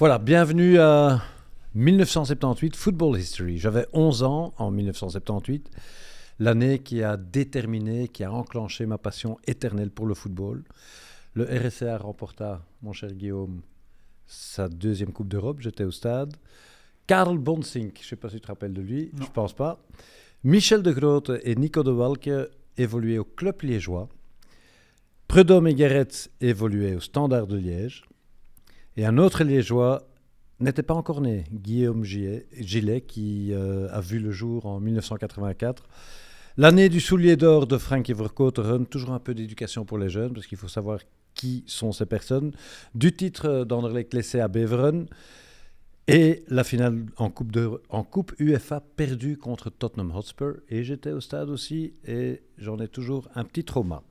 Voilà, bienvenue à 1978 Football History. J'avais 11 ans en 1978, l'année qui a déterminé, qui a enclenché ma passion éternelle pour le football. Le RSA remporta, mon cher Guillaume, sa deuxième Coupe d'Europe. J'étais au stade. Karl Bonsink, je ne sais pas si tu te rappelles de lui, je ne pense pas. Michel de Groot et Nico de Walke évoluaient au club liégeois. Prud'homme et Guéret évoluaient au Standard de Liège. Et un autre liégeois n'était pas encore né, Guillaume Gillet, qui euh, a vu le jour en 1984. L'année du soulier d'or de Frank Evercote toujours un peu d'éducation pour les jeunes, parce qu'il faut savoir qui sont ces personnes. Du titre d'Anderlecht laissé à Beveren et la finale en Coupe, de, en coupe UEFA perdue contre Tottenham Hotspur. Et j'étais au stade aussi et j'en ai toujours un petit trauma.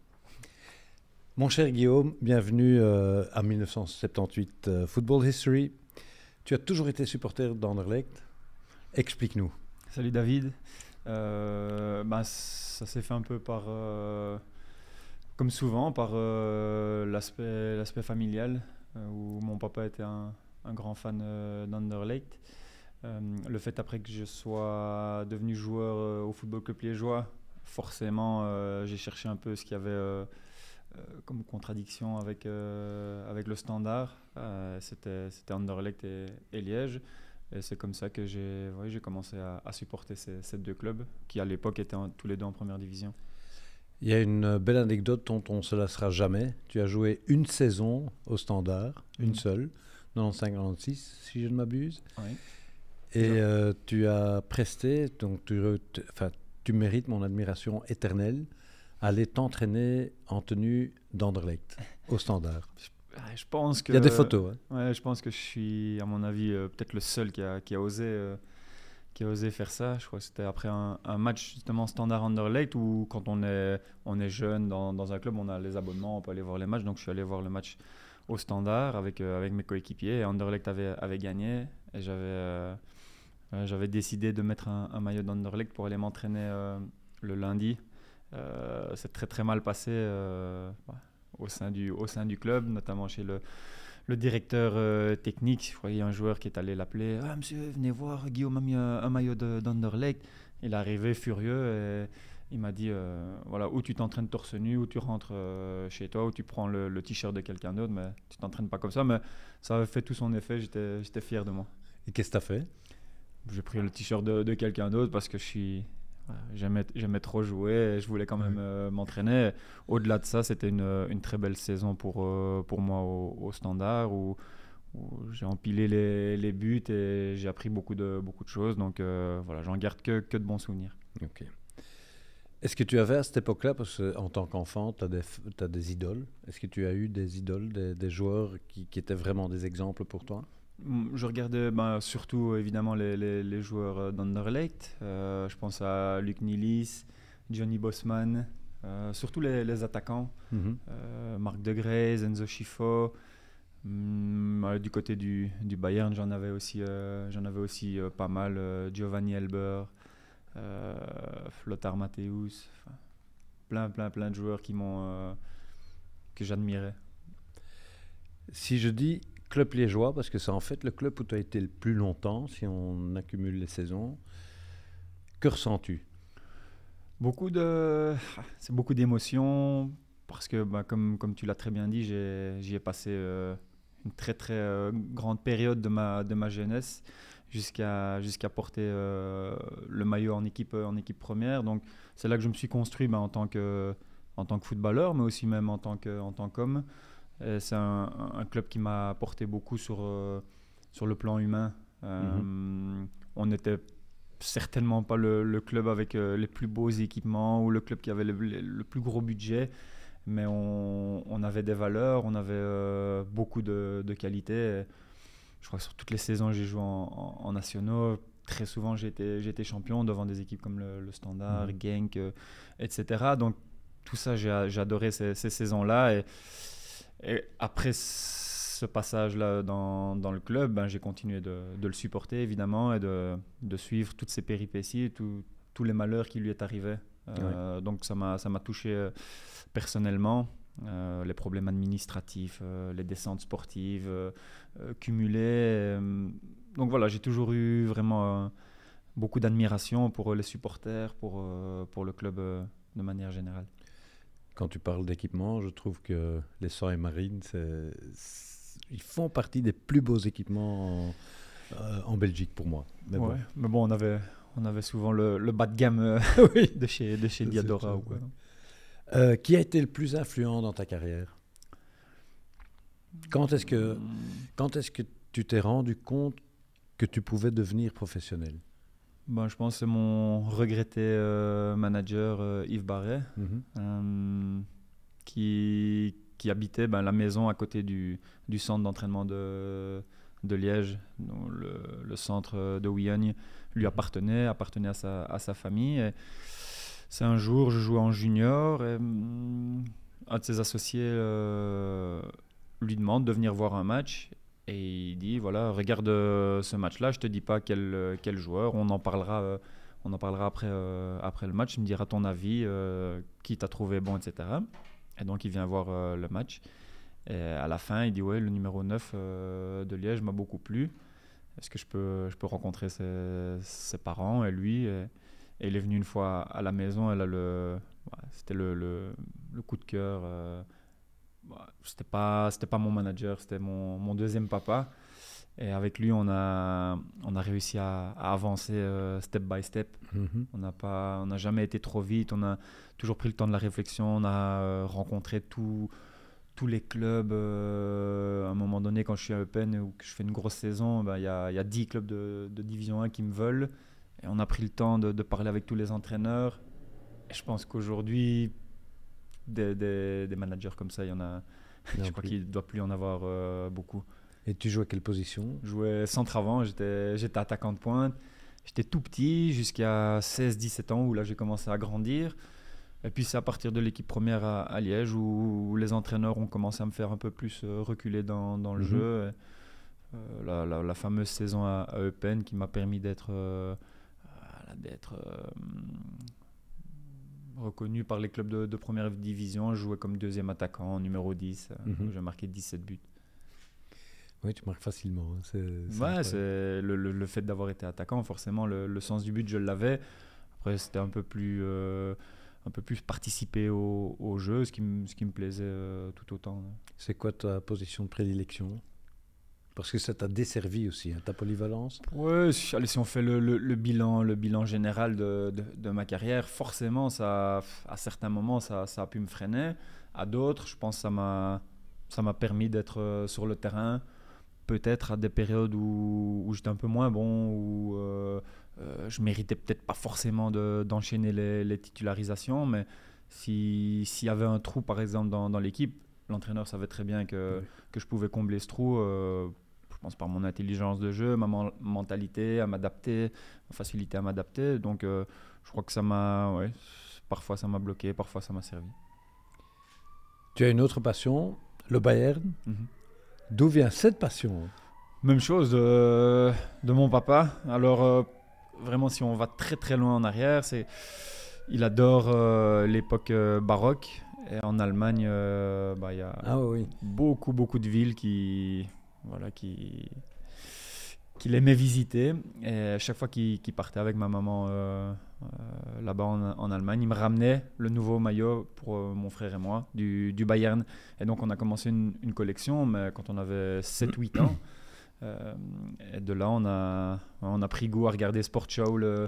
Mon cher Guillaume, bienvenue euh, à 1978 euh, Football History. Tu as toujours été supporter d'Anderlecht. Explique-nous. Salut David. Euh, bah, ça s'est fait un peu par, comme souvent, par l'aspect, familial, où mon papa était un, grand fan d'Anderlecht. le fait après que je sois devenu joueur au Football Club Liégeois, forcément, j'ai cherché un peu ce qu'il y avait euh, comme contradiction avec, euh, avec le standard. Euh, c'était Anderlecht et, et, Liège. Et c'est comme ça que j'ai commencé à, supporter ces, deux clubs qui, à l'époque, étaient tous les deux en première division. Il y a une belle anecdote dont on ne se lassera jamais. Tu as joué une saison au standard, une mm. seule, 95-96, si je ne m'abuse. Oui. Et tu as presté, donc tu, tu mérites mon admiration éternelle aller t'entraîner en tenue d'Anderlecht, au standard je pense que, Il y a des photos. Hein. je pense que je suis, à mon avis, euh, peut-être le seul qui a, osé. Euh, qui a osé faire ça, je crois que c'était après un, match justement standard Anderlecht où quand on est, on est jeune dans, un club, on a les abonnements, on peut aller voir les matchs. Donc je suis allé voir le match au standard avec, euh, avec mes coéquipiers et avait, gagné et j'avais j'avais décidé de mettre un, maillot d'Anderlecht pour aller m'entraîner le lundi euh, c'est très très mal passé euh, au, sein du, au sein du club, notamment chez le, le directeur euh, technique, je y a un joueur qui est allé l'appeler ah, Monsieur, venez voir, Guillaume a mis un, maillot d'Underlake. Il est arrivé furieux et il m'a dit voilà, ou tu t'entraînes torse nu, ou tu rentres chez toi, ou tu prends le, t-shirt de quelqu'un d'autre, mais tu t'entraînes pas comme ça. Mais ça a fait tout son effet, j'étais fier de moi. Et qu'est-ce que tu as fait J'ai pris le t-shirt de quelqu'un d'autre parce que je suis, J'aimais, trop jouer, je voulais quand même euh, m'entraîner. Au-delà de ça, c'était une, euh, une très belle saison pour, euh, pour moi au, standard où, j'ai empilé les, les, buts et j'ai appris beaucoup de, beaucoup de choses. Donc voilà, j'en garde que, que de bons souvenirs. Est-ce que tu avais à cette époque-là, parce qu'en tant qu'enfant, tu as, des, des idoles, est-ce que tu as eu des idoles, des, des joueurs qui, qui étaient vraiment des exemples pour toi Mm, je regardais euh, bah, surtout euh, évidemment les, joueurs euh, d'Underlate. je pense à Luc Nilis, Johnny Bosman, surtout les, attaquants. Mhm. Marc De Grey, Enzo Schifo. Mm, du côté du, Bayern, j'en avais aussi, j'en avais aussi pas mal. Giovanni Elber, Flotar Mateus. Plein, plein, plein de joueurs qui m'ont, que j'admirais. Si je dis Club liégeois, parce que c'est en fait le club où tu as été le plus longtemps, si on accumule les saisons. Que ressens-tu Beaucoup de, ah, c'est beaucoup d'émotions parce que, bah, comme, comme tu l'as très bien dit, j'y ai, passé euh, une très très euh, grande période de ma, de ma jeunesse jusqu'à jusqu'à porter euh, le maillot en équipe, en équipe première. Donc c'est là que je me suis construit bah, en, tant que, en tant que footballeur, mais aussi même en tant qu'homme. En tant euh, c'est un, club qui m'a apporté beaucoup sur, euh, sur le plan humain. Euh, on n'était certainement pas le, club avec les plus beaux équipements ou le club qui avait le, plus gros budget, mais on, avait des valeurs, on avait beaucoup de, qualité. Je crois que sur toutes les saisons, j'ai joué en, nationaux très souvent j'étais champion devant des équipes comme le, Standard, mmh. Genk, etc. Donc tout ça, j'ai adoré ces, ces saisons-là. Et et après ce passage-là dans, dans, le club, ben, j'ai continué de, le supporter évidemment et de, suivre toutes ses péripéties, tous les malheurs qui lui est arrivé. Euh, donc ça m'a touché euh, personnellement. Euh, les problèmes administratifs, les descentes sportives cumulées. donc voilà, j'ai toujours eu vraiment beaucoup d'admiration pour les supporters, pour, pour le club de manière générale quand tu parles d'équipement, je trouve que les et marines, ils font partie des plus beaux équipements euh, en, Belgique pour moi. Mais, ouais, bon. mais bon, on avait, on avait souvent le, bas de gamme euh, de chez, de chez Diadora. Ou quoi, euh, qui a été le plus influent dans ta carrière Quand est-ce que, hmm. quand est que tu t'es rendu compte que tu pouvais devenir professionnel bah, je pense que c'est mon regretté euh, manager euh, Yves Barret, mhm. euh, qui, habitait bah, la maison à côté du, centre d'entraînement de, de, Liège. dont le, centre de Wiogne lui mhm. appartenait, appartenait à sa, à sa famille. C'est un jour, je jouais en junior, et mm, un de ses associés lui demande de venir voir un match. Et il dit voilà, regarde euh, ce match-là, je te dis pas quel, euh, quel joueur, on en parlera, euh, on en parlera après, après le match, tu me diras ton avis, qui t'a trouvé bon, etc. Et donc il vient voir le match. Et à la fin, il dit ouais, le numéro 9 de Liège m'a beaucoup plu. Est-ce que je peux, je peux rencontrer ses, parents et lui et, il est venu une fois à la maison, elle a le, c'était le, le, coup de cœur c'était pas c'était pas mon manager, c'était mon, mon, deuxième papa. Et avec lui, on a on a réussi à, avancer euh, step by step. Mhm. On n'a pas on n'a jamais été trop vite. On a toujours pris le temps de la réflexion. On a euh, rencontré tous tous les clubs. Euh, à un moment donné, quand je suis à Eupen ou que je fais une grosse saison, bah, il y, a, y a 10 clubs de, Division 1 qui me veulent. Et on a pris le temps de, de parler avec tous les entraîneurs. Et je pense qu'aujourd'hui, des, managers comme ça. Il y en a. je crois qu'il ne doit plus en avoir euh, beaucoup. Et tu jouais à quelle position Je jouais centre avant. J'étais attaquant de pointe. J'étais tout petit jusqu'à 16-17 ans où là j'ai commencé à grandir. Et puis c'est à partir de l'équipe première à, Liège où, les entraîneurs ont commencé à me faire un peu plus euh, reculer dans, dans le mhm. jeu. Euh, la, fameuse saison à, Eupen qui m'a permis d'être d'être reconnu par les clubs de, première division. Je jouais comme deuxième attaquant, numéro 10. Euh, mhm. J'ai marqué 17 buts. Oui, tu marques facilement. Hein, c'est le, le, fait d'avoir été attaquant, forcément, le, le sens du but, je l'avais. Après, c'était un peu plus. Euh, un peu plus participer au, au jeu, ce qui, me plaisait euh, tout autant. C'est quoi ta position de prédilection parce que ça t'a desservi aussi, hein, ta polyvalence Oui, si, allez, si on fait le, le, bilan, le bilan général de, de, ma carrière, forcément, ça, à certains moments, ça, ça a pu me freiner. À d'autres, je pense que ça m'a, ça m'a permis d'être euh, sur le terrain, peut-être à des périodes où, où j'étais un peu moins bon, où euh, euh je méritais peut-être pas forcément d'enchaîner les, les, titularisations, mais s'il y avait un trou, par exemple, dans, dans l'équipe, l'entraîneur savait très bien que, que je pouvais combler ce trou. Euh, pense par mon intelligence de jeu, ma mentalité, à m'adapter, ma facilité à m'adapter. Donc euh, je crois que ça m'a, ouais, parfois ça m'a bloqué, parfois ça m'a servi. Tu as une autre passion, le Bayern. Mhm. D'où vient cette passion Même chose euh, de, mon papa. Alors euh, vraiment, si on va très très loin en arrière, c'est il adore l'époque baroque. Et en Allemagne, bah, il y a ah, oui. beaucoup, beaucoup de villes qui, voilà, qui qu'il aimait visiter. Et à chaque fois qu'il partait avec ma maman euh, euh, là-bas en, Allemagne, il me ramenait le nouveau maillot pour euh, mon frère et moi du, Bayern. Et donc on a commencé une, une collection, mais quand on avait 7-8 ans. Euh, et de là, on a, on a pris goût à regarder Sport Show le,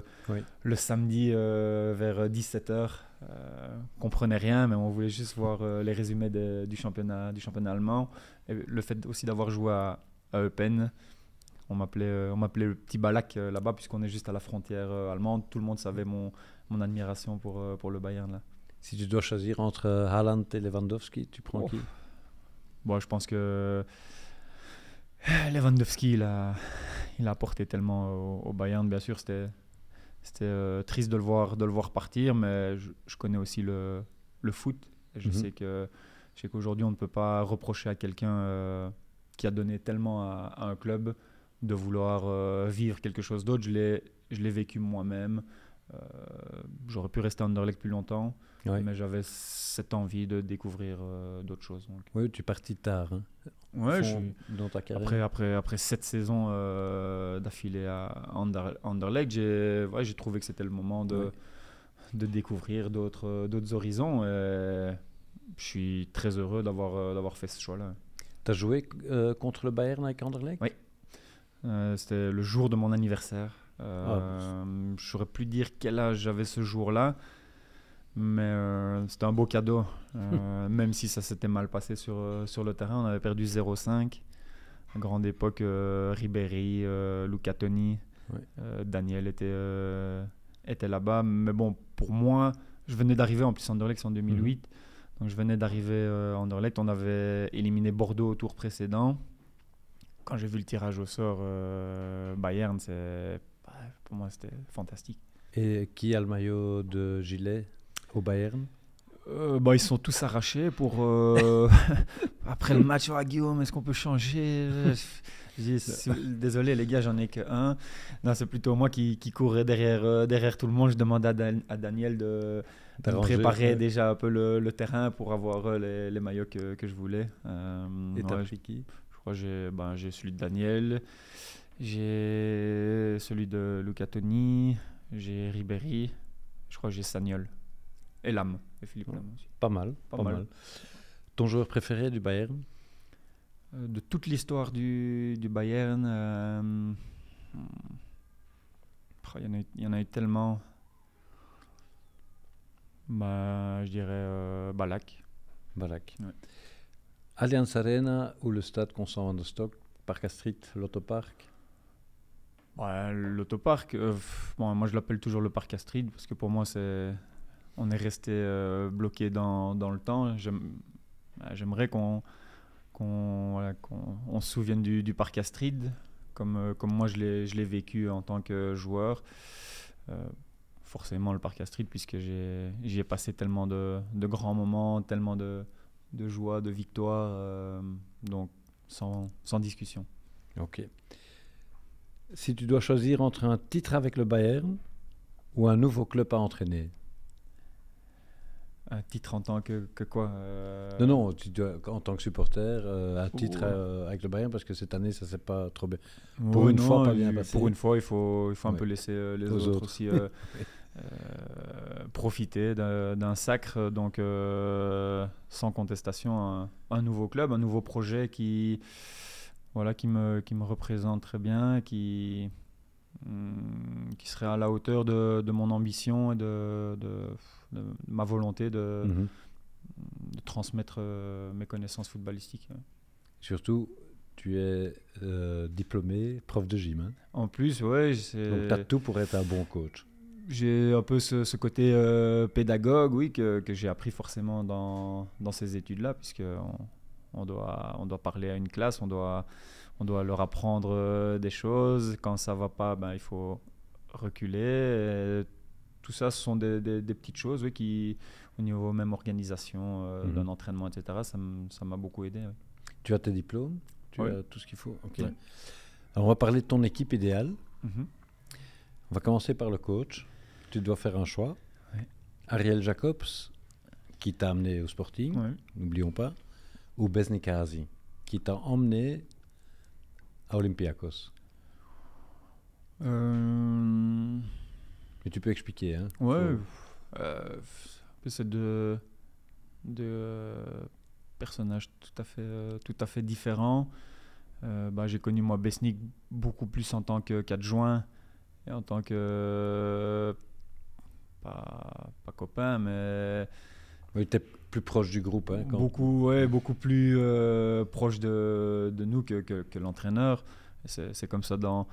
samedi euh, vers 17h. Euh, euh comprenait rien, mais on voulait juste voir les résumés du, championnat, du championnat allemand. Et le fait aussi d'avoir joué à, Eupen, on m'appelait, on m'appelait le petit Balak là-bas, puisqu'on est juste à la frontière allemande. Tout le monde savait mon, mon admiration pour, pour le Bayern. Là. Si tu dois choisir entre Haaland et Lewandowski, tu prends oh. qui bon, Je pense que. Ah, Lewandowski, il a, il apporté tellement au, Bayern, bien sûr, c'était euh, triste de le voir de le voir partir mais je, connais aussi le, foot je mhm. sais que je sais qu'aujourd'hui on ne peut pas reprocher à quelqu'un euh, qui a donné tellement à, un club de vouloir euh, vivre quelque chose d'autre je l'ai vécu moi-même j'aurais pu rester en Anderlecht plus longtemps mais j'avais cette envie de découvrir euh, d'autres choses. Donc. Oui, tu es parti tard. Hein. ouais, je... dans ta carrière. Après, après, après sept saisons euh, d'affilée à under Anderlecht, j'ai ouais, trouvé que c'était le moment de, de découvrir euh, d'autres horizons. Et je suis très heureux d'avoir fait ce choix-là. Tu as joué contre le Bayern avec Anderlecht Oui. c'était le jour de mon anniversaire. Ah, je ne saurais plus dire quel âge j'avais ce jour-là. Mais euh, c'était un beau cadeau, euh, même si ça s'était mal passé sur, euh, sur le terrain. On avait perdu 0-5. Grande époque, Ribéry, Luca Toni, Daniel était, était là-bas. Mais bon, pour moi, je venais d'arriver en plus en Anderlecht en 2008. Mhm. Donc je venais d'arriver en Anderlecht. On avait éliminé Bordeaux au tour précédent. Quand j'ai vu le tirage au sort Bayern, bah, pour moi, c'était fantastique. Et qui a le maillot de gilet au Bayern euh, bah, ils sont tous arrachés pour. Euh, après le match, à ah, Guillaume, est-ce qu'on peut changer Désolé, les gars, j'en ai qu'un. Non, c'est plutôt moi qui, qui courais derrière, euh, derrière tout le monde. Je demandais à, à Daniel de, préparer déjà un peu le, terrain pour avoir euh, les, maillots que, je voulais. Et Je crois j'ai ben, celui de Daniel, j'ai celui de Luca Toni, j'ai Ribéry, je crois que j'ai Sagnol. Et l'âme, Philippe Pas mal, pas, mal. Ton joueur préféré du Bayern euh, De toute l'histoire du, Bayern, euh, il, y en a eu, tellement. Bah, je dirais euh, Balak. Balak. Allianz Arena ou le stade qu'on van de Stock, Parc Astrid, l'autoparc ouais, L'autoparc, bon, moi je l'appelle toujours le parc Astrid parce que pour moi c'est on est resté euh, bloqué dans, le temps. Bah, j'aimerais qu'on se souvienne du, parc Astrid, comme, euh, comme moi je l'ai vécu en tant que joueur. Euh, forcément le parc Astrid, puisque j'y ai, passé tellement de, grands moments, tellement de, de joie, de victoire, donc sans, sans, discussion. Ok. Si tu dois choisir entre un titre avec le Bayern ou un nouveau club à entraîner, un titre en tant que, que quoi euh, Non, non, en tant que supporter, euh, un titre euh, avec le Bayern, parce que cette année, ça s'est pas trop bien. Pour une fois, Pour une fois, il faut, il faut un peu laisser les autres, aussi profiter d'un sacre. Donc, sans contestation, un, un, nouveau club, un nouveau projet qui, voilà, qui, me, qui me représente très bien, qui, Hum, qui serait à la hauteur de, mon ambition et de, ma volonté de, mhm. transmettre euh, mes connaissances footballistiques. Surtout, tu es euh, diplômé prof de gym. Hein. en plus, oui. Donc, tu as tout pour être un bon coach. J'ai un peu ce, côté euh, pédagogue, oui, que, j'ai appris forcément dans, ces études-là, puisque on, doit, on doit parler à une classe, on doit on doit leur apprendre euh, des choses. Quand ça va pas, ben, il faut reculer. tout ça, ce sont des, petites choses qui, au niveau même organisation euh, mhm. d'un entraînement, etc., ça m'a beaucoup aidé. Tu as tes diplômes Tu as tout ce qu'il faut on va parler de ton équipe idéale. Mhm. On va commencer par le coach. Tu dois faire un choix. Ariel Jacobs, qui t'a amené au Sporting, n'oublions pas, ou Besnikazi, qui t'a emmené olympiacos Olympiakos Mais euh, tu peux expliquer. Hein, ouais. Euh, c'est de, de euh, personnages tout à fait, tout à fait différents. Bah, j'ai connu moi Besnik beaucoup plus en tant qu'adjoint et en tant que. Pas, pas copain, mais plus proche du groupe. Hein, beaucoup, ouais, beaucoup plus euh, proche de, de, nous que, que, l'entraîneur. C'est comme ça dans,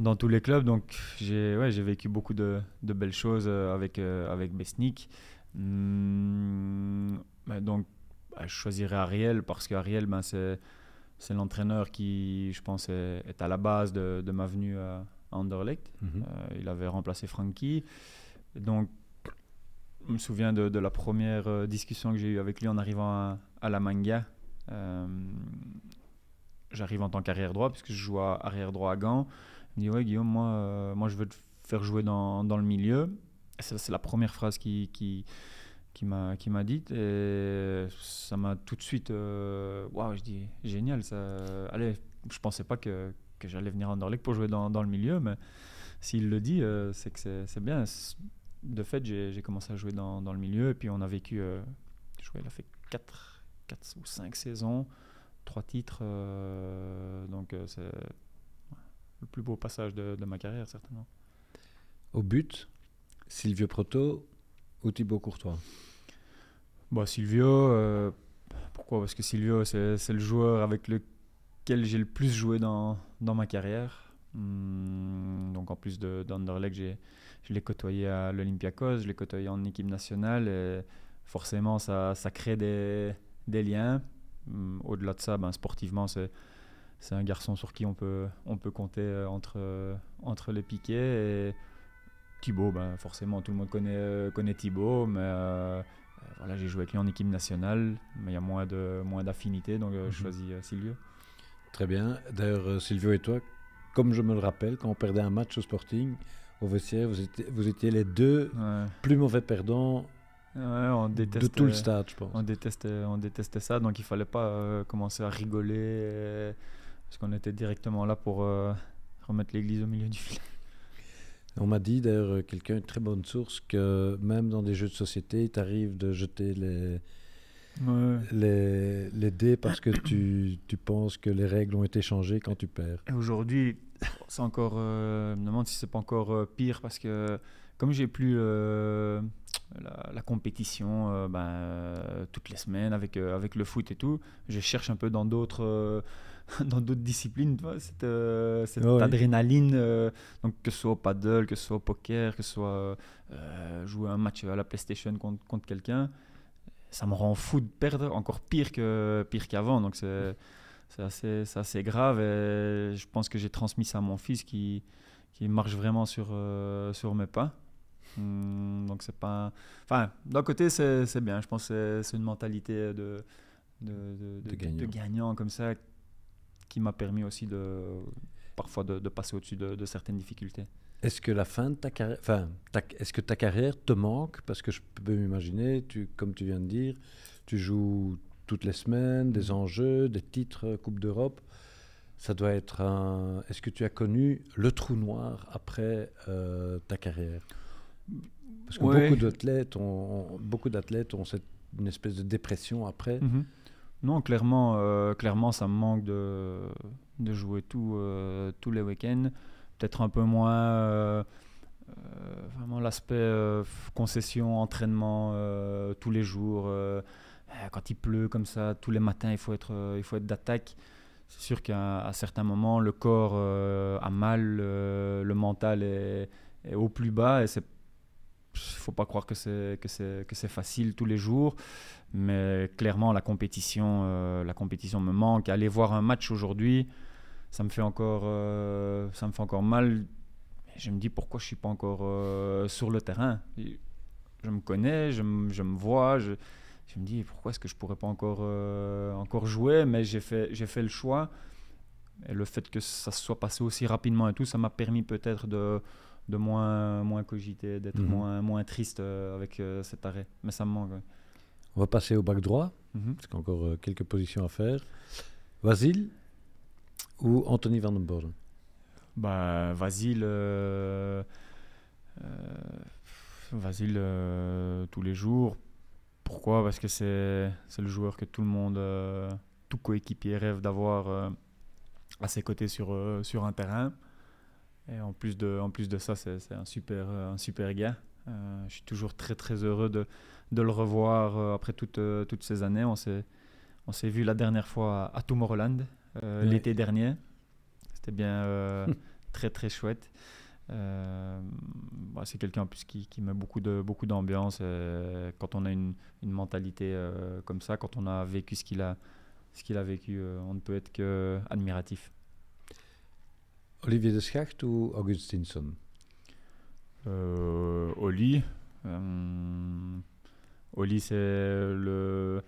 dans tous les clubs. Donc j'ai ouais, vécu beaucoup de, de, belles choses euh, avec, euh, avec Besnik. Hmm, ben donc ben, je choisirais Ariel parce qu'Ariel, ben, c'est l'entraîneur qui, je pense, est, à la base de, de ma venue à, Anderlecht. Mhm. il avait remplacé Frankie. Donc je me souviens de, la première euh, discussion que j'ai eue avec lui en arrivant à, la manga. Euh, j'arrive en tant qu'arrière droit, puisque je joue à arrière droit à Gand. Il me dit Ouais, Guillaume, moi, euh, moi je veux te faire jouer dans, dans le milieu. C'est la première phrase qui, qui, qui m'a dite. Et ça m'a tout de suite. Waouh, je dis Génial, ça. Allez, je pensais pas que, que j'allais venir en Anderlecht pour jouer dans, dans le milieu, mais s'il le dit, c'est que c'est bien de fait, j'ai commencé à jouer dans, le milieu. Et puis, on a vécu. Euh, je crois il a fait 4, 4 ou 5 saisons, trois titres. Euh, donc, euh, c'est le plus beau passage de, ma carrière, certainement. Au but, Silvio Proto ou Thibaut Courtois bon, bah, Silvio. pourquoi Parce que Silvio, c'est le joueur avec lequel j'ai le plus joué dans, dans ma carrière. Hmm, donc en plus j'ai je l'ai côtoyé à l'Olympiakos, je l'ai côtoyé en équipe nationale. Et forcément, ça, ça crée des, liens. Hum, au-delà de ça, ben, sportivement, c'est un garçon sur qui on peut, on peut compter euh, entre, euh, entre les piquets. Et Thibaut, ben forcément, tout le monde connaît, euh, connaît Thibaut, mais voilà, j'ai joué avec lui en équipe nationale, mais il y a moins, de, moins d'affinité, donc j'ai choisi je mhm. choisis Silvio. Très bien. D'ailleurs, Silvio et toi, comme je me le rappelle, quand on perdait un match au Sporting, au vestiaire, vous étiez, vous étiez les deux plus mauvais perdants de tout le stade, je pense. On détestait, on détestait ça, donc il fallait pas euh, commencer à rigoler, euh, parce qu'on était directement là pour euh, remettre l'église au milieu du filet. On m'a dit d'ailleurs, quelqu'un, une très bonne source, que même dans des jeux de société, il t'arrive de jeter les, les, dés parce que tu, tu, penses que les règles ont été changées quand tu perds. Aujourd'hui, c'est encore. Euh, je me demande si c'est pas encore euh, pire parce que comme j'ai plus euh, la, compétition ben, toutes les semaines avec avec le foot et tout, je cherche un peu dans d'autres dans d'autres disciplines, cette, cette adrénaline. donc que ce soit au paddle, que ce soit au poker, que ce soit jouer un match à la PlayStation contre, contre quelqu'un, ça me rend fou de perdre, encore pire que pire qu'avant. Donc c'est c'est assez, grave. Et je pense que j'ai transmis ça à mon fils qui, qui marche vraiment sur, euh, sur mes pas. Hum, donc, c'est pas. Enfin, d'un côté, c'est bien. Je pense que c'est une mentalité de, de, de, gagnant. comme ça qui m'a permis aussi de parfois de, passer au-dessus de certaines difficultés. Est-ce que la fin de ta carrière, est-ce que ta carrière te manque Parce que je peux m'imaginer, tu, comme tu viens de dire, tu joues toutes les semaines, des mm-hmm. enjeux, des titres, euh, Coupe d'Europe. Ça doit être un. Est-ce que tu as connu le trou noir après euh, ta carrière Parce que beaucoup d'athlètes ont, beaucoup d'athlètes ont une espèce de dépression après. Mm-hmm. Non, clairement, euh, clairement, ça me manque de, jouer tout, tous les week-ends. Peut-être un peu moins. vraiment l'aspect concession, entraînement tous les jours. Euh, quand il pleut comme ça, tous les matins, il faut être, euh, il faut être d'attaque. C'est sûr qu'à certains moments, le corps euh, a mal, le, mental est, au plus bas et c'est faut pas croire que c'est que c'est facile tous les jours mais clairement la compétition la compétition me manque aller voir un match aujourd'hui ça me fait encore ça me fait encore mal je me dis pourquoi je suis pas encore sur le terrain je me connais je, je me vois je, je me dis pourquoi est-ce que je pourrais pas encore, euh, encore jouer, mais j'ai fait, j'ai fait le choix. Et le fait que ça se soit passé aussi rapidement et tout, ça m'a permis peut-être de, de moins, moins cogiter, d'être mhm. moins, moins triste euh, avec euh, cet arrêt. Mais ça me manque. On va passer au bac droit, mhm. parce qu'il y a encore quelques positions à faire. Vasile ou Anthony Van Borden bah, Vasile. Euh, tous les jours. Pourquoi Parce que c'est, le joueur que tout le monde, euh, tout coéquipier rêve d'avoir euh, à ses côtés sur, euh, sur un terrain. Et en plus de, en plus de ça, c'est, un, super, un super gars. je suis toujours très très heureux de, de le revoir après toutes, toutes ces années. On s'est, on s'est vu la dernière fois à, Tomorrowland l'été dernier. C'était bien très très chouette. Euh, bah, c'est quelqu'un qui, met beaucoup de beaucoup d'ambiance. Euh, quand on a une, mentalité euh, comme ça, quand on a vécu ce qu'il a ce qu'il a vécu, on ne peut être que admiratif. Olivier de Schacht ou Augustinsson Oli. Oli, c'est le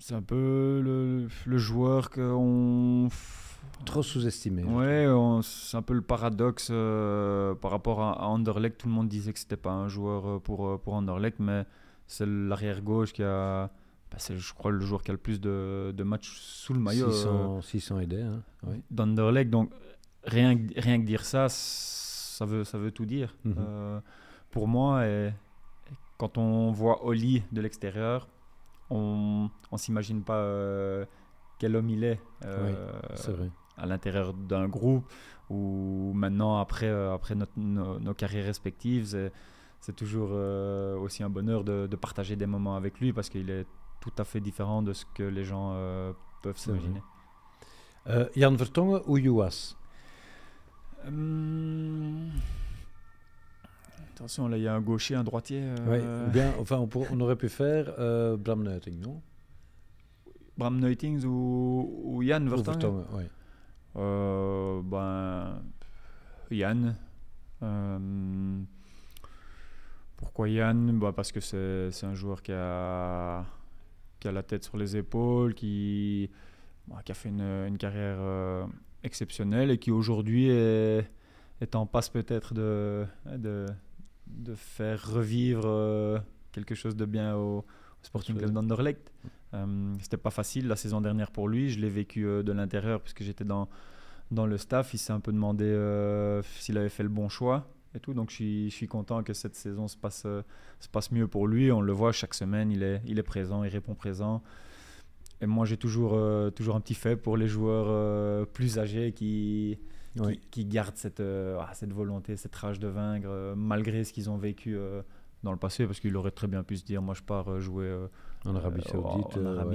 c'est un peu le, le joueur qu'on Trop sous-estimé. Oui, c'est un peu le paradoxe euh, par rapport à, Anderlecht. Tout le monde disait que c'était pas un joueur euh, pour, euh, pour Anderlecht, mais c'est l'arrière gauche qui a. c'est, je crois, le joueur qui a le plus de, matchs sous le maillot. 600, euh, 600 aidés. Hein, Donc, rien, rien que dire ça, ça veut, ça veut tout dire. Mhm. pour moi, et, quand on voit Oli de l'extérieur, on ne s'imagine pas quel homme il est. oui, c'est vrai à l'intérieur d'un groupe ou maintenant après, euh, après notre, nos, carrières respectives. C'est toujours euh, aussi un bonheur de, de, partager des moments avec lui parce qu'il est tout à fait différent de ce que les gens euh, peuvent s'imaginer. Jan Vertongen ou Yuas hum, Attention, là, il y a un gaucher, un droitier. bien, enfin, on, aurait pu faire Bram Neuting, non Bram Neutings ou, ou Jan Vertongen, euh, ben, Yann. Euh, pourquoi Yann bah, Parce que c'est un joueur qui a, qui a la tête sur les épaules, qui, ben, qui a fait une, une carrière euh, exceptionnelle et qui aujourd'hui est, en passe peut-être de, de, faire revivre quelque chose de bien au, Sporting Club d'Anderlecht. Euh, c'était pas facile la saison dernière pour lui. Je l'ai vécu euh, de l'intérieur puisque j'étais dans, dans le staff. Il s'est un peu demandé euh, s'il avait fait le bon choix et tout. Donc je suis, content que cette saison se passe, euh, se passe mieux pour lui. On le voit chaque semaine, il est, il est présent, il répond présent. Et moi j'ai toujours, toujours un petit fait pour les joueurs plus âgés qui, qui, gardent cette, ah, cette volonté, cette rage de vaincre malgré ce qu'ils ont vécu dans le passé parce qu'il aurait très bien pu se dire moi je pars jouer en Arabie euh,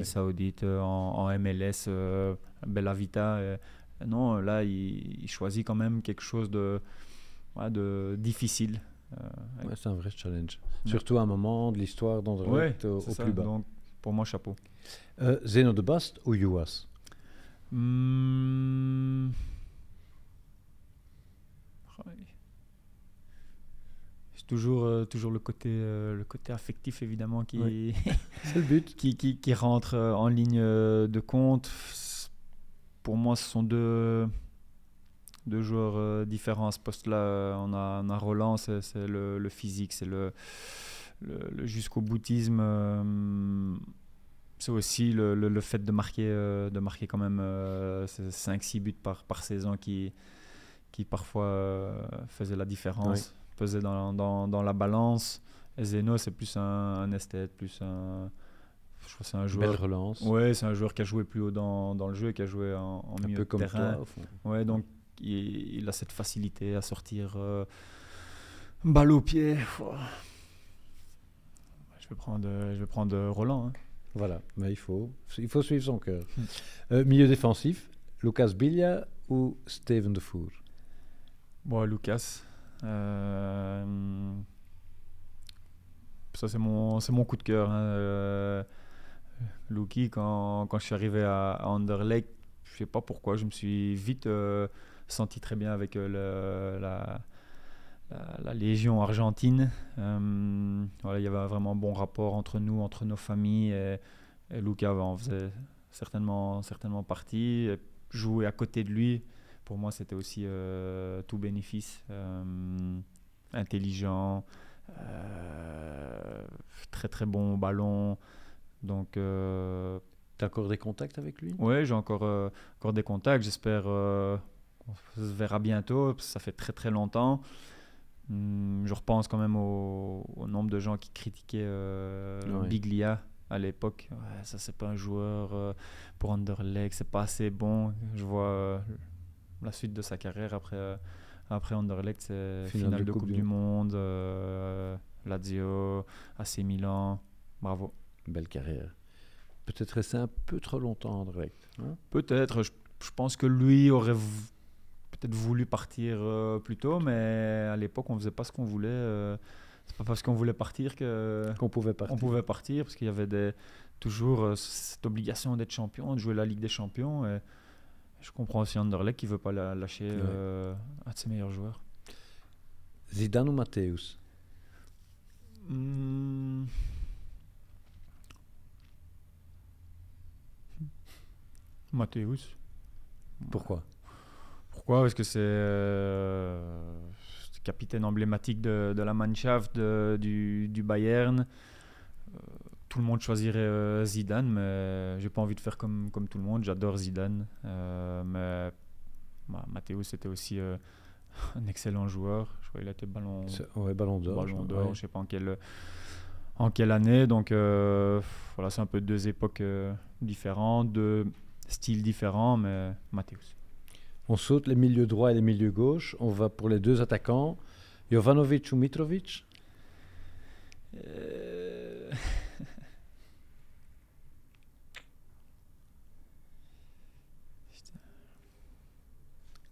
Saoudite. En, euh, MLS, euh, Bellavita. non, là, il, choisit quand même quelque chose de, de difficile. c'est un vrai challenge. Surtout à un moment de l'histoire d'André au, plus bas. pour moi, chapeau. Zeno de Bast ou Yuas hmm toujours, euh, toujours le, côté, euh, le côté affectif, évidemment, qui, le but. qui, qui, rentre euh, en ligne de compte. Pour moi, ce sont deux, deux joueurs différents à ce poste-là. On a, on Roland, c'est le, le, physique, c'est le, jusqu'au boutisme. c'est aussi le, fait de marquer, de marquer quand même 5-6 buts par, par saison qui, qui parfois faisait la différence. Oui dans, dans, dans la balance. Zeno, c'est plus un, esthète, plus un. Je c'est un joueur. Belle relance. Ouais, c'est un joueur qui a joué plus haut dans, dans le jeu et qui a joué en, en un peu comme terrain. Ouais, donc il, a cette facilité à sortir euh, balle au pied. Je vais prendre, je vais prendre euh, Roland. Hein. Voilà, mais il faut, il faut suivre son cœur. Hmm. Euh, milieu défensif, Lucas Bilia ou Steven Defour bon, Lucas. Euh, ça, c'est mon, mon coup de cœur. Hein. Euh, Luki, quand, quand, je suis arrivé à, Underlake, je sais pas pourquoi, je me suis vite euh, senti très bien avec la, la, Légion argentine. voilà, il y avait vraiment un bon rapport entre nous, entre nos familles. Et, et en faisait certainement, certainement partie. jouer à côté de lui, pour moi, c'était aussi euh, tout bénéfice, euh, intelligent, euh, très très bon ballon. Donc. T'as encore des contacts avec lui Oui, j'ai encore, encore des contacts. J'espère on se verra bientôt, ça fait très très longtemps. Hmm, je repense quand même au, nombre de gens qui critiquaient Biglia à l'époque. ça, c'est pas un joueur pour underleg c'est pas assez bon. Je vois la suite de sa carrière après, euh, après Anderlecht, c'est finale, de, Coupe, du Monde, euh, Lazio, AC Milan. Bravo. Belle carrière. Peut-être rester un peu trop longtemps Anderlecht. Hein peut-être. Je, pense que lui aurait peut-être voulu partir euh, plus tôt, mais à l'époque, on faisait pas ce qu'on voulait. c'est pas parce qu'on voulait partir que qu'on pouvait partir. On pouvait partir parce qu'il y avait toujours cette obligation d'être champion, de jouer la Ligue des Champions. Je comprends aussi Anderlecht qui veut pas lâcher euh, un de ses meilleurs joueurs. Zidane ou Matthäus mmh. Matthäus. Pourquoi Pourquoi Parce que c'est euh, capitaine emblématique de, la Mannschaft, du Bayern tout le monde choisirait euh, Zidane, mais j'ai pas envie de faire comme, comme tout le monde. J'adore Zidane. Euh, mais c'était bah, aussi euh, un excellent joueur. Je crois qu'il a été ballon, ouais, ballon d'or. Ballon je sais pas en quelle, en quelle année. Donc voilà, c'est un peu deux époques différentes, deux styles différents, mais Matteo. On saute les milieux droits et les milieux gauche. On va pour les deux attaquants. Jovanovic ou Mitrovic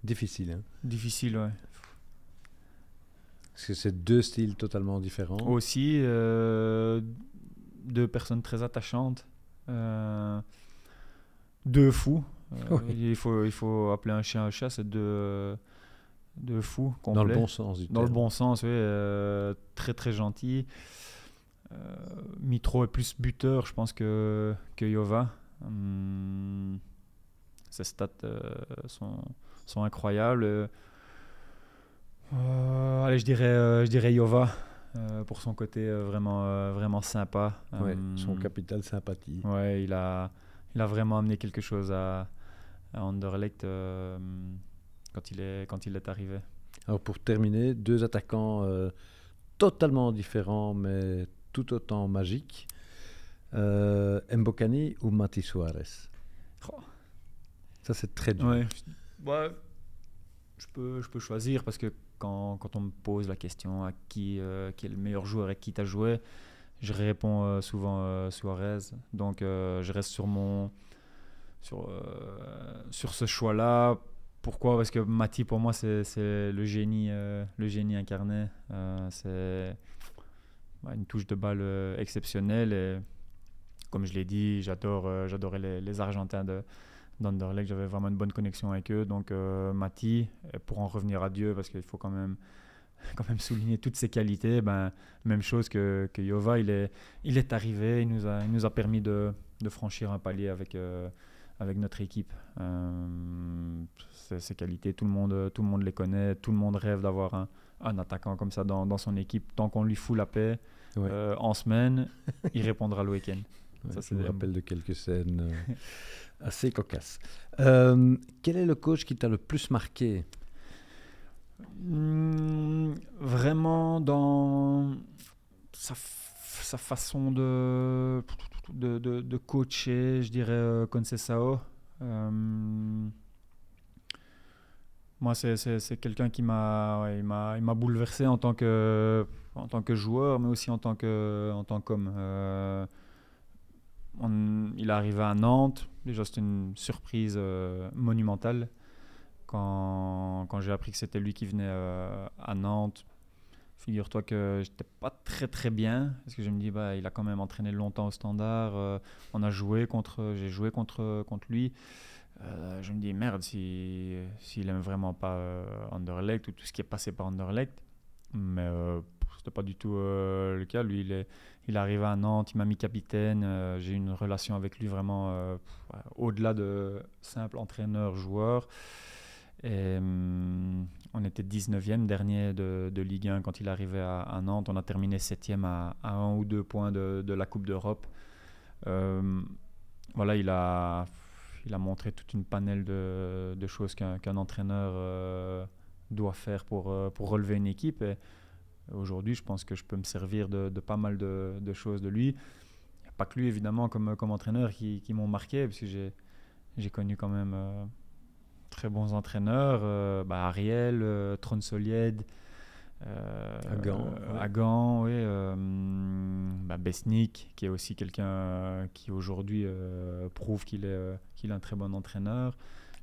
Difficile, hein. Difficile, ouais. Parce que c'est deux styles totalement différents. Aussi, euh, deux personnes très attachantes, euh, deux fous. Euh, il, faut, il faut appeler un chien un chat, c'est deux, deux fous. Complets. Dans le bon sens du Dans le bon sens, oui. très, très gentil. Mitro est plus buteur, je pense, que, que Yova. Hum, ses stats sont sont incroyables. Euh, allez, je dirais, euh, je dirais Yova euh, pour son côté vraiment, vraiment sympa. son capital sympathie. Ouais, il a, il a vraiment amené quelque chose à, à Anderlecht quand, il est, quand il est arrivé. Alors pour terminer, deux attaquants totalement différents mais tout autant magiques. Mbokani ou Mati Suarez oh. Ça c'est très dur ouais, je peux, je peux choisir parce que quand, quand on me pose la question à qui, euh, qui est le meilleur joueur et qui t'a joué, je réponds euh, souvent euh, Suarez. Donc je reste sur mon sur, sur ce choix-là. Pourquoi Parce que Mati pour moi c'est le génie le génie incarné. c'est une touche de balle exceptionnelle et comme je l'ai dit, j'adore j'adorais les, les Argentins de d'Anderlecht, j'avais vraiment une bonne connexion avec eux. Donc euh, Mati, euh, pour en revenir à Dieu, parce qu'il faut quand même quand même souligner toutes ses qualités. Ben, même chose que, que Yova, il est, il est arrivé, il nous a, il nous a permis de, de franchir un palier avec, euh, avec notre équipe. Euh, ses, qualités, tout le, monde, tout le monde les connaît, tout le monde rêve d'avoir un, un attaquant comme ça dans, dans son équipe. Tant qu'on lui fout la paix en semaine, il répondra le week-end. Ça, c'est me rappelle de quelques scènes euh, assez cocasses. Euh, quel est le coach qui t'a le plus marqué hmm, Vraiment dans sa, façon de, de, coacher, je dirais euh, Concesao. Euh, moi, c'est quelqu'un qui m'a m'a bouleversé en tant, que, en tant que joueur, mais aussi en tant qu'homme. En tant il est arrivé à Nantes. Déjà, c'était une surprise euh, monumentale. Quand, quand j'ai appris que c'était lui qui venait euh, à Nantes, figure-toi que j'étais pas très très bien. Parce que je me dis, bah, il a quand même entraîné longtemps au standard. Euh, on a joué contre, j'ai joué contre, contre lui. je me dis, merde, s'il si, n'aime vraiment pas Anderlecht ou tout ce qui est passé par Anderlecht. Mais pas du tout euh, le cas. Lui, il est, il arrivé à Nantes, il m'a mis capitaine. Euh, j'ai une relation avec lui vraiment euh, au-delà de simple entraîneur-joueur. Et hum, on était 19e dernier de, de, Ligue 1 quand il arrivait à, à Nantes. On a terminé 7e à, un ou deux points de, de la Coupe d'Europe. Hum, voilà, il a, il a montré toute une panelle de, de choses qu'un entraîneur doit faire pour, pour relever une équipe. Aujourd'hui, je pense que je peux me servir de, pas mal de, choses de lui. pas que lui, évidemment, comme, comme entraîneur qui, m'ont marqué, parce que j'ai connu quand même euh, très bons entraîneurs. Euh, bah, Ariel, euh, Tronsolied, euh, Agan, bah, Besnik, qui est aussi quelqu'un qui aujourd'hui prouve qu'il est, un très bon entraîneur.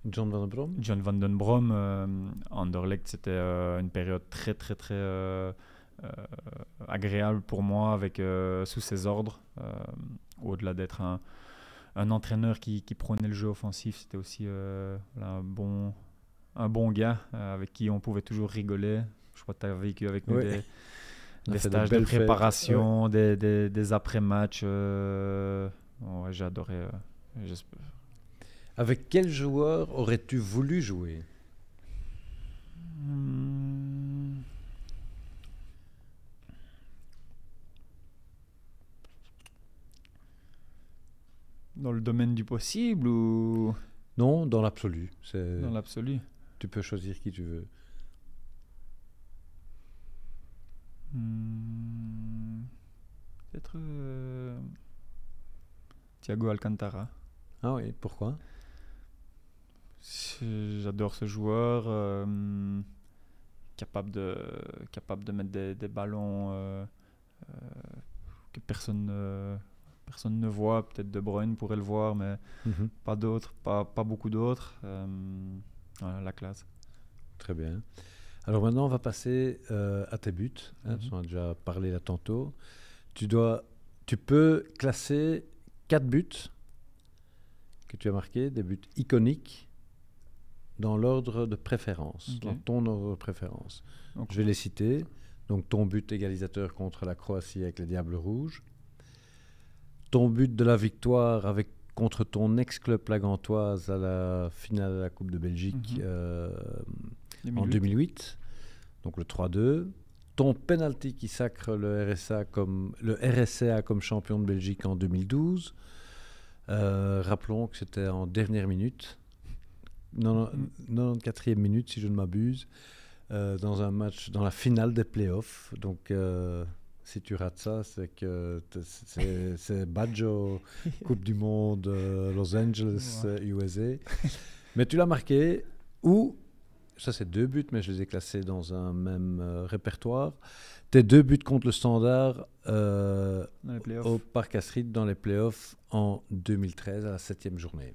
John Van den Brom John Van den Brom, Anderlecht, c'était une période très, très, très euh, agréable pour moi avec euh, sous ses ordres, euh, au-delà d'être un, entraîneur qui, prenait le jeu offensif, c'était aussi un bon un bon gars avec qui on pouvait toujours rigoler. Je crois que tu as vécu avec nous des, stages de, préparation, des, après-matchs. j'ai Avec quel joueur aurais-tu voulu jouer hmm. Dans le domaine du possible ou Non, dans l'absolu. Dans l'absolu. Tu peux choisir qui tu veux. Hmm. Peut-être euh, Thiago Alcantara. Ah oui, pourquoi J'adore ce joueur, euh, capable, de, capable de mettre des, ballons euh, que personne personne ne voit. Peut-être De Bruyne pourrait le voir, mais mhm. pas d'autres, pas, beaucoup d'autres. Euh, voilà, la classe. Très bien. Alors maintenant, on va passer euh, à tes buts. Hein, mhm. On a déjà parlé là tantôt. Tu, tu peux classer quatre buts que tu as marqués, des buts iconiques, dans l'ordre de préférence, dans ton ordre de préférence. Je vais les citer. Donc ton but égalisateur contre la Croatie avec les Diables Rouges, ton but de la victoire avec contre ton ex-club plagantoise à la finale de la Coupe de Belgique mhm. euh, en 2008, donc le 3-2. Ton penalty qui sacre le RSA comme le RSA comme champion de Belgique en 2012. Euh, rappelons que c'était en dernière minute, 94e mhm. minute si je ne m'abuse, euh, dans un match dans la finale des playoffs. Donc si tu rates ça, c'est que c'est Baggio, Coupe du Monde, euh, Los Angeles, USA. Euh, mais tu l'as marqué, ou, ça c'est deux buts, mais je les ai classés dans un même euh, répertoire, tes deux buts contre le Standard au Parc Astrid dans les playoffs en 2013 à la septième journée.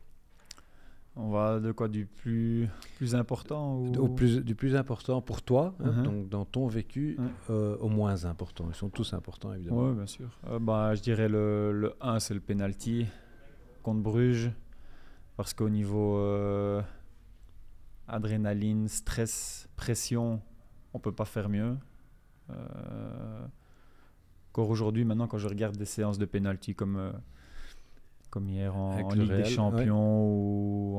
On va de quoi du plus, plus important ou... Au plus, Du plus important pour toi, hein, uh-huh. donc dans ton vécu, uh-huh. euh, au moins important. Ils sont tous importants, évidemment. Oui, bien sûr. Euh, bah, je dirais le, le 1, c'est le penalty contre Bruges, parce qu'au niveau euh, adrénaline, stress, pression, on peut pas faire mieux. encore aujourd'hui, maintenant, quand je regarde des séances de penalty comme comme hier en, Ligue des Champions ou,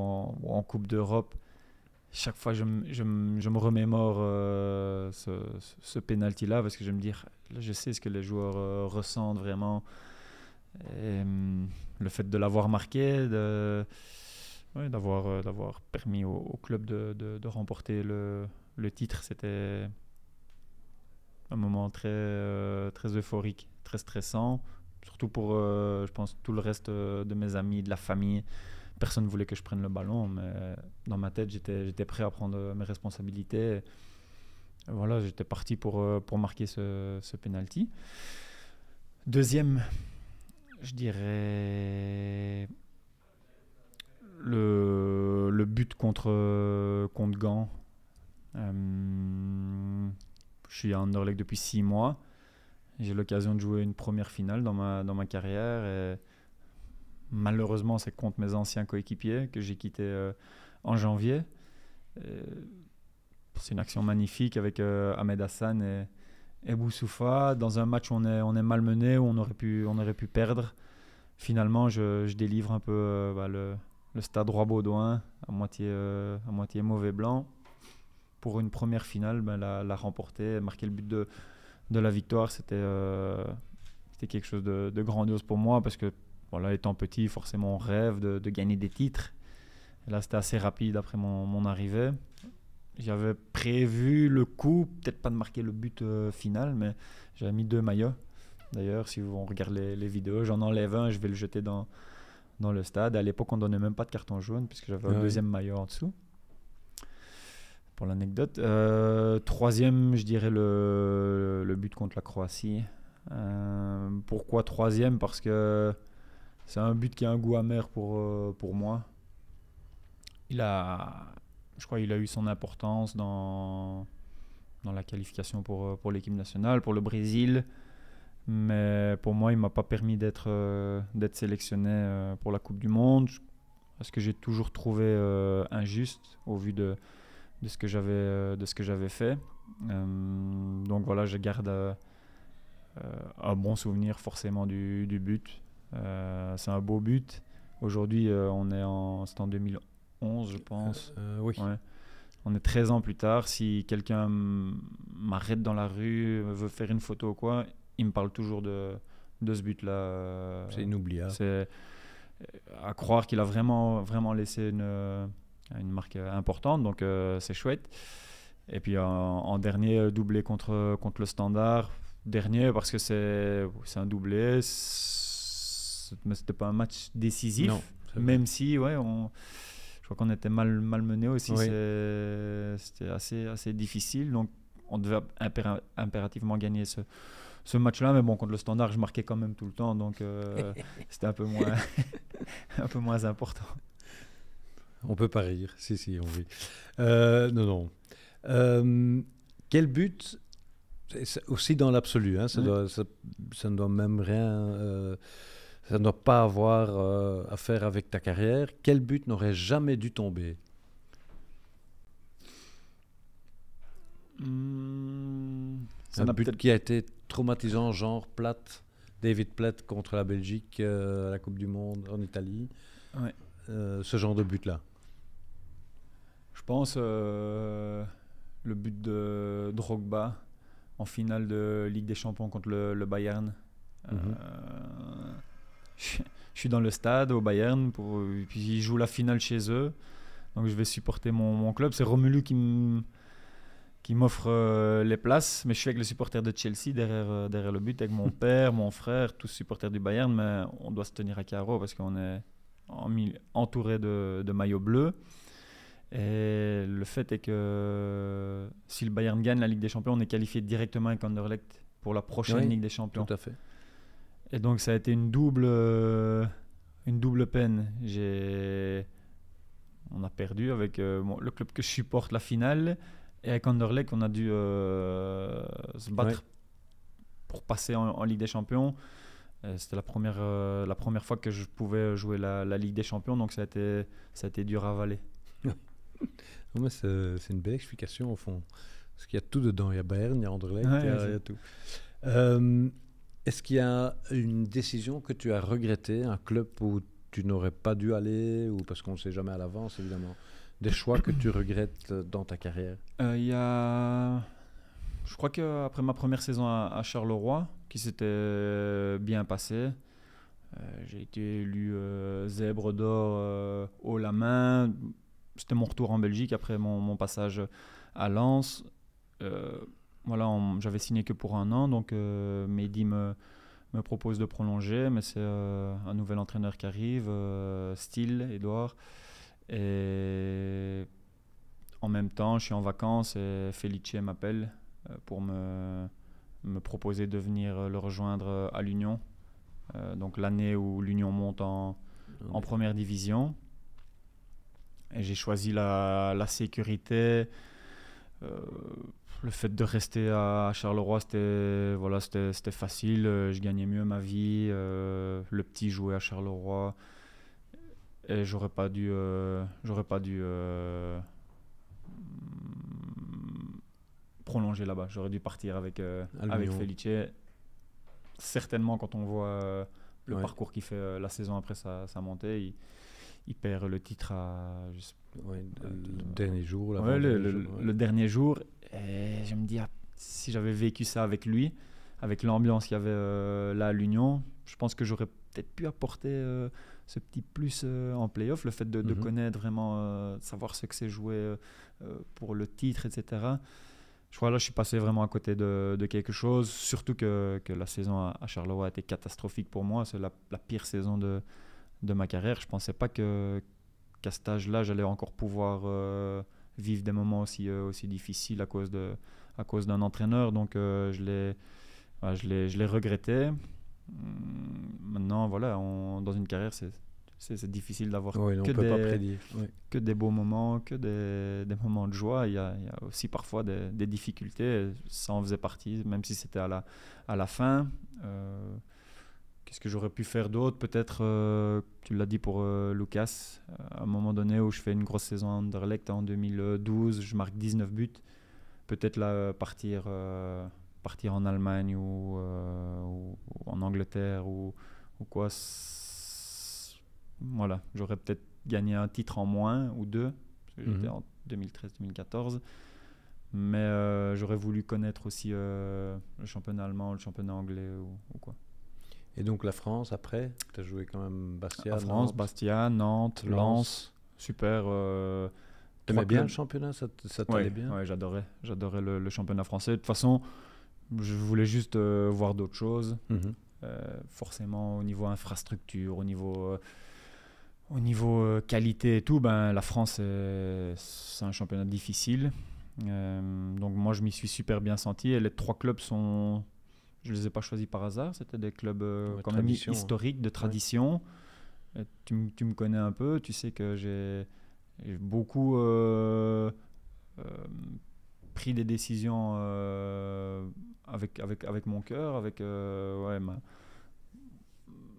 en, Coupe d'Europe. Chaque fois, je, me remémore euh, ce, ce penalty-là parce que je me dis, je sais ce que les joueurs euh, ressentent vraiment. Euh, le fait de l'avoir marqué, de, d'avoir, d'avoir permis au, club de, remporter le, le titre, c'était un moment très, très euphorique, très stressant. Surtout pour, euh, je pense, tout le reste euh, de mes amis, de la famille. Personne ne voulait que je prenne le ballon, mais euh, dans ma tête, j'étais prêt à prendre mes responsabilités. voilà, j'étais parti pour, marquer ce, ce penalty. Deuxième, je dirais le, but contre, contre Gand. je suis à Underleg depuis six mois. J'ai l'occasion de jouer une première finale dans ma, dans ma carrière. Et malheureusement, c'est contre mes anciens coéquipiers que j'ai quitté euh, en janvier. C'est une action magnifique avec euh, Ahmed Hassan et, et Boussoufa. Dans un match où on est, on est malmené, où on aurait pu, on aurait pu perdre. Finalement, je, je délivre un peu euh, bah, le, stade droit baudouin, à moitié, à moitié mauvais blanc. Pour une première finale, bah, la, la remporter, marquer le but de, de la victoire, c'était euh, quelque chose de, grandiose pour moi parce que, voilà, étant petit, forcément, on rêve de, gagner des titres. là, c'était assez rapide après mon, arrivée. J'avais prévu le coup, peut-être pas de marquer le but euh, final, mais j'avais mis deux maillots. D'ailleurs, si on regarde les, vidéos, j'en enlève un, je vais le jeter dans, dans le stade. À l'époque, on donnait même pas de carton jaune puisque j'avais un ah deuxième maillot en dessous pour l'anecdote. Euh, troisième, je dirais le, but contre la Croatie. Euh, pourquoi troisième Parce que c'est un but qui a un goût amer pour, euh, pour moi. Il a, je crois qu'il a eu son importance dans, dans la qualification pour, pour l'équipe nationale, pour le Brésil. Mais pour moi, il ne m'a pas permis d'être d'être sélectionné pour la Coupe du Monde. ce que j'ai toujours trouvé injuste au vu de, de ce que j'avais euh, de ce que j'avais fait. Euh, donc voilà, je garde euh, un bon souvenir forcément du, but. c'est un beau but. Aujourd'hui, on est en, en 2011, je pense. oui. On est 13 ans plus tard. Si quelqu'un m'arrête dans la rue, veut faire une photo ou quoi, il me parle toujours de, de ce but-là. C'est inoubliable. C'est à croire qu'il a vraiment, vraiment laissé une, une marque euh, importante, donc euh, c'est chouette. Et puis en, dernier, euh, doublé contre, contre le standard. Dernier parce que c'est un doublé, mais c'était pas un match décisif. même si, ouais, on, je crois qu'on était mal, mal mené aussi. C'était assez, assez difficile. Donc on devait impérativement gagner ce, ce match-là. Mais bon, contre le standard, je marquais quand même tout le temps. Donc c'était un, peu moins un peu moins important. On peut pas rire. Si, si, on rit. Euh, non, non. Euh, quel but aussi dans l'absolu, hein, ça, ne doit même rien, euh, ça ne doit pas avoir à faire avec ta carrière. Quel but n'aurait jamais dû tomber hmm, Un but qui a été traumatisant, genre plate, David Platt contre la Belgique à la Coupe du Monde en Italie. ce genre de but-là je pense euh, le but de Drogba en finale de Ligue des Champions contre le, Bayern. Euh, mhm. je, suis dans le stade au Bayern, pour, puis ils jouent la finale chez eux. Donc je vais supporter mon, club. C'est Romelu qui qui m'offre euh, les places, mais je suis avec le supporter de Chelsea derrière, derrière le but, avec mon père, mon frère, tous supporters du Bayern, mais on doit se tenir à carreau parce qu'on est entouré de maillots bleus. Et le fait est que euh, si le Bayern gagne la Ligue des Champions, on est qualifié directement avec Anderlecht pour la prochaine Ligue des Champions. Tout à fait. Et donc ça a été une double, euh, une double peine. J'ai, on a perdu avec euh, le club que je supporte la finale et avec Anderlecht, on a dû se battre pour passer en, Ligue des Champions. C'était la première, la première fois que je pouvais jouer la, Ligue des Champions, donc ça a ça a été dur à avaler c'est une belle explication, au fond. Parce qu'il y a tout dedans. Il y a Bayern, il y a Anderlecht, il, y a, tout. Euh, est-ce qu'il y a une décision que tu as regrettée, un club où tu n'aurais pas dû aller, ou parce qu'on ne sait jamais à l'avance, évidemment, des choix que tu regrettes dans ta carrière euh, Il y a. Je crois qu'après ma première saison à, Charleroi, qui s'était euh, bien passée, j'ai été élu zèbre d'or haut la main c'était mon retour en Belgique après mon, passage à Lens. Euh, voilà, j'avais signé que pour un an, donc euh, Mehdi me, propose de prolonger, mais c'est euh, un nouvel entraîneur qui arrive, euh, Steele, Edouard. Et en même temps, je suis en vacances et Felice m'appelle pour me, me, proposer de venir le rejoindre à l'Union. donc l'année où l'Union monte en, en première division j'ai choisi la, sécurité. Euh, le fait de rester à Charleroi, c'était voilà, c'était, facile. Euh, je gagnais mieux ma vie. Euh, le petit jouait à Charleroi. Et j'aurais pas dû. j'aurais pas dû prolonger là-bas. J'aurais dû partir avec, avec Felice. Certainement, quand on voit le parcours qu'il fait la saison après sa, sa montée, il, il perd le titre à, euh, le dernier jour. le, dernier jour. Et je me dis, si j'avais vécu ça avec lui, avec l'ambiance qu'il y avait euh, là à l'Union, je pense que j'aurais peut-être pu apporter euh, ce petit plus en playoff, le fait de, mhm. connaître vraiment, de savoir ce que c'est jouer pour le titre, etc. Je crois là, je suis passé vraiment à côté de, de quelque chose, surtout que, que la saison à, à, Charleroi a été catastrophique pour moi. C'est la pire saison de, de ma carrière. Je ne pensais pas que qu'à cet âge-là, j'allais encore pouvoir euh, vivre des moments aussi, euh, aussi difficiles à cause, d'un entraîneur. Donc, euh, je, l'ai, je, regretté. Hum, maintenant, voilà, dans une carrière, c'est, difficile d'avoir que, des, beaux moments, que des, moments de joie. Il y a, aussi parfois des, difficultés. Ça en faisait partie, même si c'était à la, à la fin quest que j'aurais pu faire d'autre Peut-être, euh, tu l'as dit pour euh, Lucas, à un moment donné où je fais une grosse saison à en 2012, je marque 19 buts. Peut-être là, euh, partir, partir en Allemagne ou, en Angleterre ou, ou quoi. Voilà, j'aurais peut-être gagné un titre en moins ou deux, parce que j'étais mhm. en 2013-2014 mais j'aurais voulu connaître aussi le championnat allemand, le championnat anglais ou quoi. Et donc la France après Tu as joué quand même Bastia, France, Bastia, Nantes, Lens. super. Euh, T'aimais bien le championnat Ça, t'allait bien Oui, j'adorais. J'adorais le, championnat français. De toute façon, je voulais juste euh, voir d'autres choses. Mhm. Euh, forcément, au niveau infrastructure, au niveau. Euh, au niveau qualité et tout, ben, la France, c'est un championnat difficile. donc moi, je m'y suis super bien senti. Et les trois clubs sont, je ne les ai pas choisis par hasard, c'était des clubs euh, quand hein. historiques, de tradition. Euh, tu, tu, me connais un peu, tu sais que j'ai beaucoup euh, pris des décisions avec, avec, avec mon cœur, avec, ouais, ma,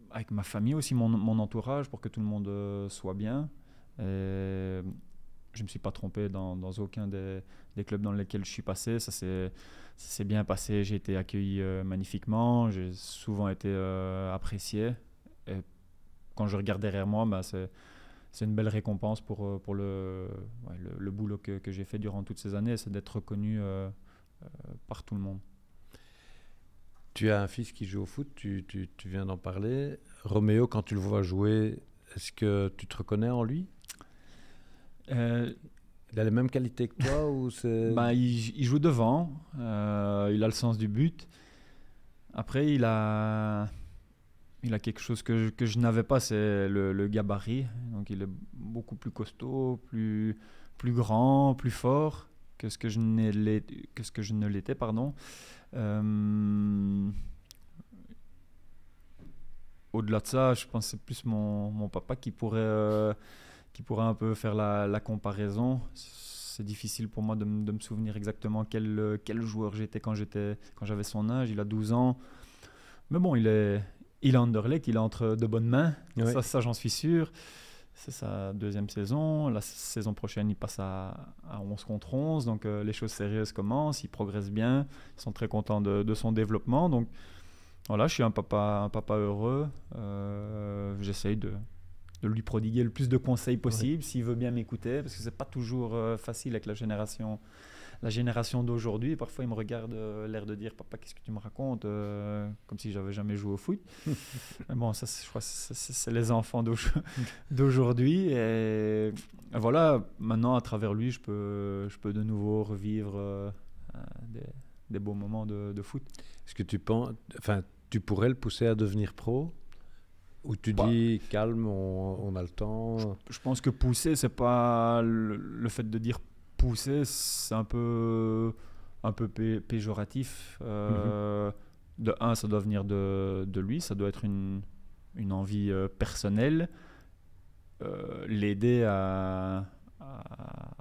avec ma famille aussi, mon, mon, entourage, pour que tout le monde soit bien. Et je ne me suis pas trompé dans, aucun des, clubs dans lesquels je suis passé. Ça s'est bien passé. J'ai été accueilli euh, magnifiquement. J'ai souvent été euh, apprécié. Et quand je regarde derrière moi, bah, c'est une belle récompense pour, euh, le, boulot que, j'ai fait durant toutes ces années. C'est d'être reconnu par tout le monde. Tu as un fils qui joue au foot, tu, tu viens d'en parler. Roméo, quand tu le vois jouer, est-ce que tu te reconnais en lui euh, il a les mêmes qualités que toi ou ben, il, joue devant, euh, il a le sens du but. Après, il a, il a quelque chose que je, que je n'avais pas, c'est le, gabarit. Donc, il est beaucoup plus costaud, plus, plus grand, plus fort que ce que je, ce que je ne l'étais. pardon. Euh, au-delà de ça, je pense que c'est plus mon, mon, papa qui pourrait qui pourrait un peu faire la, comparaison. C'est difficile pour moi de, me souvenir exactement quel, euh, quel joueur j'étais quand j'étais quand j'avais son âge. Il a 12 ans. Mais bon, il est, il est il est entre de bonnes mains. Ça, j'en suis sûr. C'est sa deuxième saison. La saison prochaine, il passe à, 11 contre 11. Donc euh, les choses sérieuses commencent. Il progresse bien. Ils sont très contents de, son développement. Donc voilà, je suis un papa, un papa heureux. Euh, j'essaye de, de lui prodiguer le plus de conseils possible s'il veut bien m'écouter, parce que c'est pas toujours euh, facile avec la génération, la génération d'aujourd'hui. Parfois, il me regarde euh, l'air de dire Papa, qu'est-ce que tu me racontes euh, Comme si j'avais jamais joué au foot. Mais bon, ça, je crois c'est les enfants d'aujourd'hui. Et voilà, maintenant, à travers lui, je peux, je peux de nouveau revivre des, beaux moments de, de foot. Est-ce que tu penses. Enfin, tu pourrais le pousser à devenir pro ou tu bah, dis calme, on, a le temps je, pense que pousser, c'est pas. Le, fait de dire pousser, c'est un peu, un peu péjoratif. Euh, mhm. De un, ça doit venir de, de, lui, ça doit être une, une envie euh, personnelle. Euh, l'aider à, à,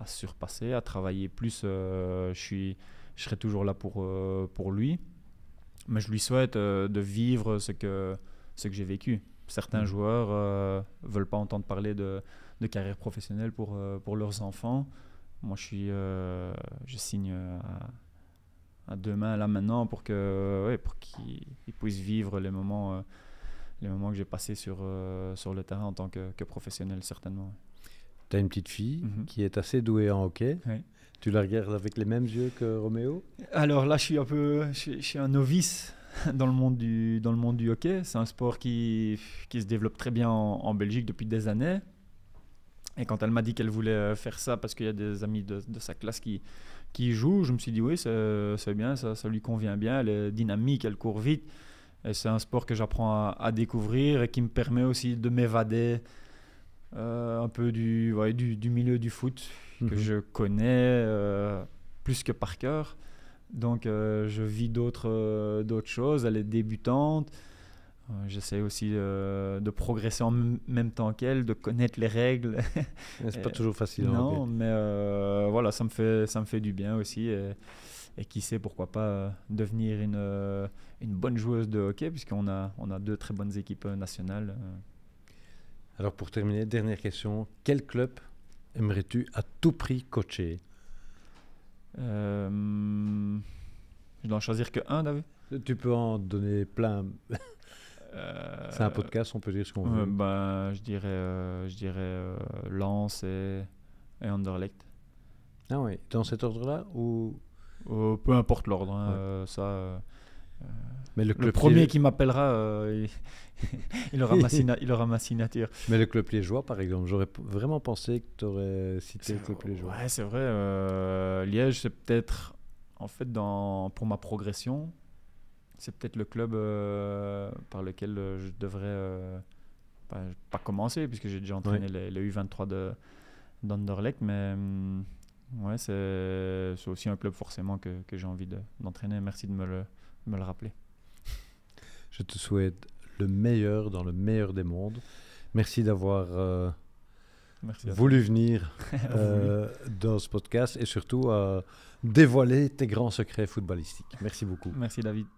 à, surpasser, à travailler plus, je, suis, je serai toujours là pour, pour lui. Mais je lui souhaite de vivre ce que, ce que j'ai vécu certains mm. joueurs ne euh, veulent pas entendre parler de, carrière professionnelle pour, euh, pour leurs enfants. Moi, je, suis, euh, je signe à, demain, là maintenant pour que pour qu'ils puissent vivre les moments, les moments que j'ai passés sur, sur le terrain en tant que, professionnel, certainement. Tu as une petite fille mhm. qui est assez douée en hockey. Tu la regardes avec les mêmes yeux que Roméo Alors là, je suis un peu je suis un novice dans le monde du, dans le monde du hockey. C'est un sport qui, qui se développe très bien en, Belgique depuis des années. Et quand elle m'a dit qu'elle voulait euh, faire ça parce qu'il y a des amis de, de, sa classe qui, qui jouent, je me suis dit oui, c'est bien, ça, ça, lui convient bien, elle est dynamique, elle court vite. Et c'est un sport que j'apprends à, découvrir et qui me permet aussi de m'évader euh, un peu du, du, milieu du foot que mhm. je connais euh, plus que par cœur. Donc euh, je vis euh, d'autres choses, elle est débutante. Euh, j'essaie aussi de progresser en même temps qu'elle, de connaître les règles. c'est pas toujours facile. Hein, non, mais voilà, ça me fait ça me fait du bien aussi. Et, qui sait, pourquoi pas devenir une, une bonne joueuse de hockey, puisqu'on a on a deux très bonnes équipes nationales. Alors pour terminer, dernière question quel club aimerais-tu à tout prix coacher euh... Je dois en choisir que un, David Tu peux en donner plein. Euh, C'est un podcast, on peut dire ce qu'on euh, veut. Ben, je dirais, euh, je dirais Lens et, et Ah oui, dans cet ordre-là ou... Peu importe l'ordre, hein, ça mais le, premier qui m'appellera, euh, il, aura ma il, signature. Mais le club liégeois, par exemple, j'aurais vraiment pensé que tu aurais cité le club liégeois. Ouais, c'est vrai. Euh, Liège, c'est peut-être, en fait, dans, pour ma progression, c'est peut-être le club euh, par lequel je devrais pas, pas, commencer, puisque j'ai déjà entraîné le, U23 d'Anderlecht, mais. Mm, ouais, c'est aussi un club forcément que, j'ai envie d'entraîner. Merci de me le, me le rappeler. Je te souhaite le meilleur dans le meilleur des mondes. Merci d'avoir euh, voulu venir euh, dans ce podcast et surtout à euh, dévoiler tes grands secrets footballistiques. Merci beaucoup. Merci David.